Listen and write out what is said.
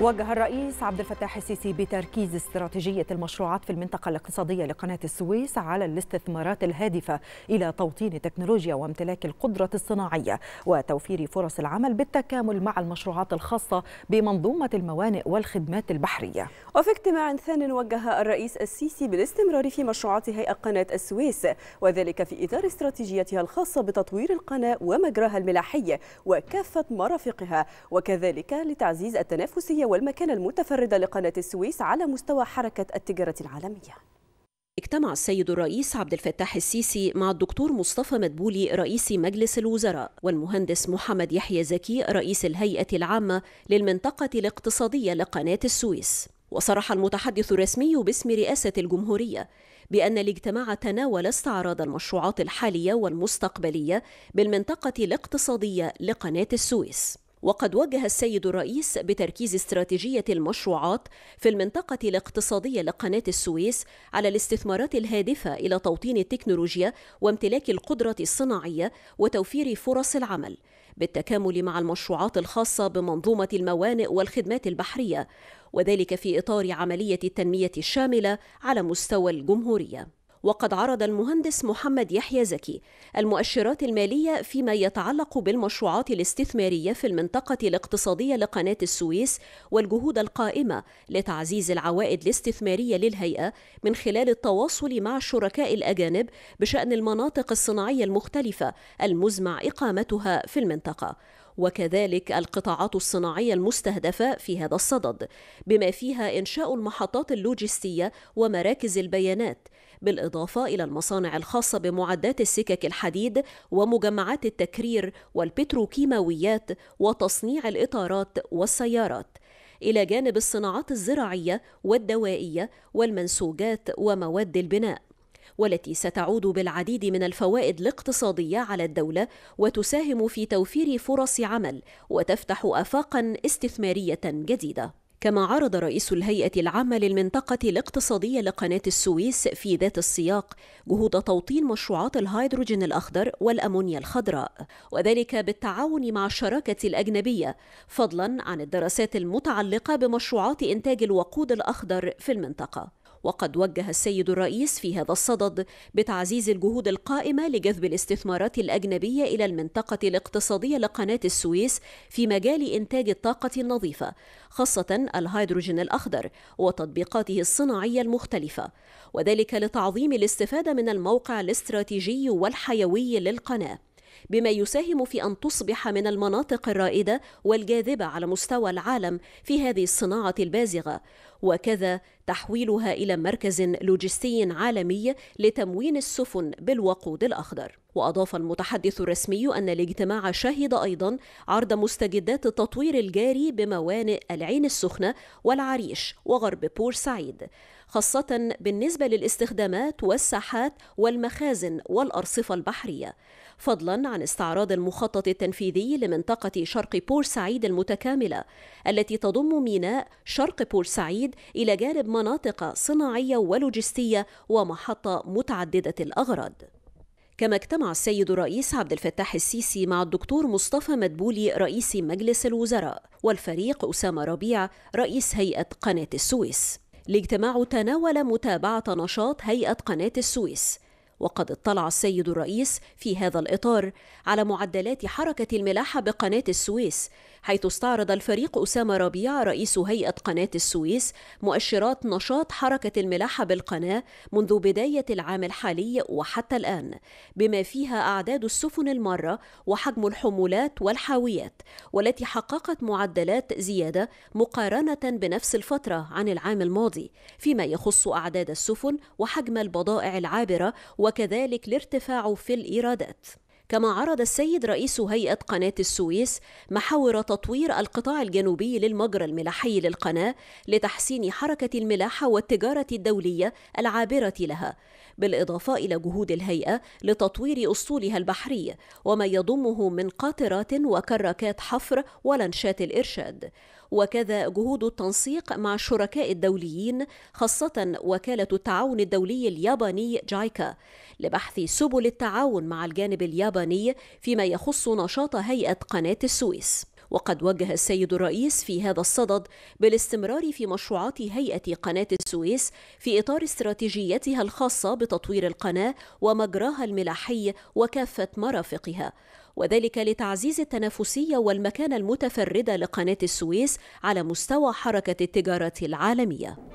وجه الرئيس عبد الفتاح السيسي بتركيز استراتيجية المشروعات في المنطقة الاقتصادية لقناة السويس على الاستثمارات الهادفة إلى توطين التكنولوجيا وامتلاك القدرة الصناعية وتوفير فرص العمل بالتكامل مع المشروعات الخاصة بمنظومة الموانئ والخدمات البحرية وفي اجتماع ثان وجه الرئيس السيسي بالاستمرار في مشروعات هيئة قناة السويس وذلك في إطار استراتيجيتها الخاصة بتطوير القناة ومجراها الملاحي وكافة مرافقها وكذلك لتعزيز التنافسيه الرئيسية والمكانة المتفردة لقناة السويس على مستوى حركة التجارة العالمية اجتمع السيد الرئيس عبد الفتاح السيسي مع الدكتور مصطفى مدبولي رئيس مجلس الوزراء والمهندس محمد يحيى زكي رئيس الهيئة العامة للمنطقة الاقتصادية لقناة السويس وصرح المتحدث الرسمي باسم رئاسة الجمهورية بأن الاجتماع تناول استعراض المشروعات الحالية والمستقبلية بالمنطقة الاقتصادية لقناة السويس وقد وجه السيد الرئيس بتركيز استراتيجية المشروعات في المنطقة الاقتصادية لقناة السويس على الاستثمارات الهادفة إلى توطين التكنولوجيا وامتلاك القدرة الصناعية وتوفير فرص العمل بالتكامل مع المشروعات الخاصة بمنظومة الموانئ والخدمات البحرية وذلك في إطار عملية التنمية الشاملة على مستوى الجمهورية وقد عرض المهندس محمد يحيى زكي المؤشرات المالية فيما يتعلق بالمشروعات الاستثمارية في المنطقة الاقتصادية لقناة السويس والجهود القائمة لتعزيز العوائد الاستثمارية للهيئة من خلال التواصل مع الشركاء الأجانب بشأن المناطق الصناعية المختلفة المزمع إقامتها في المنطقة وكذلك القطاعات الصناعية المستهدفة في هذا الصدد بما فيها إنشاء المحطات اللوجستية ومراكز البيانات بالإضافة إلى المصانع الخاصة بمعدات السكك الحديد ومجمعات التكرير والبتروكيماويات وتصنيع الإطارات والسيارات إلى جانب الصناعات الزراعية والدوائية والمنسوجات ومواد البناء والتي ستعود بالعديد من الفوائد الاقتصاديه على الدوله وتساهم في توفير فرص عمل وتفتح افاقا استثماريه جديده كما عرض رئيس الهيئة العامة للمنطقة الاقتصادية لقناة السويس في ذات السياق جهود توطين مشروعات الهيدروجين الأخضر والأمونيا الخضراء وذلك بالتعاون مع الشراكة الأجنبية فضلا عن الدراسات المتعلقة بمشروعات إنتاج الوقود الأخضر في المنطقة وقد وجه السيد الرئيس في هذا الصدد بتعزيز الجهود القائمة لجذب الاستثمارات الأجنبية إلى المنطقة الاقتصادية لقناة السويس في مجال إنتاج الطاقة النظيفة خاصة الهيدروجين الأخضر وتطبيقاته الصناعية المختلفة وذلك لتعظيم الاستفادة من الموقع الاستراتيجي والحيوي للقناة بما يساهم في ان تصبح من المناطق الرائده والجاذبه على مستوى العالم في هذه الصناعه البازغه وكذا تحويلها إلى مركز لوجستي عالمي لتموين السفن بالوقود الأخضر وأضاف المتحدث الرسمي أن الاجتماع شهد أيضا عرض مستجدات التطوير الجاري بموانئ العين السخنة والعريش وغرب بورسعيد خاصة بالنسبة للاستخدامات والساحات والمخازن والأرصفة البحرية فضلا عن استعراض المخطط التنفيذي لمنطقة شرق بورسعيد المتكاملة التي تضم ميناء شرق بورسعيد إلى جانب مناطق صناعية ولوجستية ومحطة متعددة الأغراض كما اجتمع السيد الرئيس عبد الفتاح السيسي مع الدكتور مصطفى مدبولي رئيس مجلس الوزراء والفريق أسامة ربيع رئيس هيئة قناة السويس الاجتماع تناول متابعة نشاط هيئة قناة السويس وقد اطلع السيد الرئيس في هذا الإطار على معدلات حركة الملاحة بقناة السويس حيث استعرض الفريق أسامة ربيع رئيس هيئة قناة السويس مؤشرات نشاط حركة الملاحة بالقناة منذ بداية العام الحالي وحتى الآن بما فيها أعداد السفن المرة وحجم الحمولات والحاويات والتي حققت معدلات زيادة مقارنة بنفس الفترة عن العام الماضي فيما يخص أعداد السفن وحجم البضائع العابرة وكذلك الارتفاع في الإيرادات كما عرض السيد رئيس هيئة قناة السويس محاور تطوير القطاع الجنوبي للمجرى الملاحي للقناة لتحسين حركة الملاحة والتجارة الدولية العابرة لها، بالإضافة إلى جهود الهيئة لتطوير أسطولها البحري وما يضمه من قاطرات وكراكات حفر ولنشات الإرشاد. وكذا جهود التنسيق مع الشركاء الدوليين خاصة وكالة التعاون الدولي الياباني جايكا لبحث سبل التعاون مع الجانب الياباني فيما يخص نشاط هيئة قناة السويس وقد وجه السيد الرئيس في هذا الصدد بالاستمرار في مشروعات هيئة قناة السويس في إطار استراتيجيتها الخاصة بتطوير القناة ومجراها الملاحي وكافة مرافقها وذلك لتعزيز التنافسية والمكانة المتفردة لقناة السويس على مستوى حركة التجارة العالمية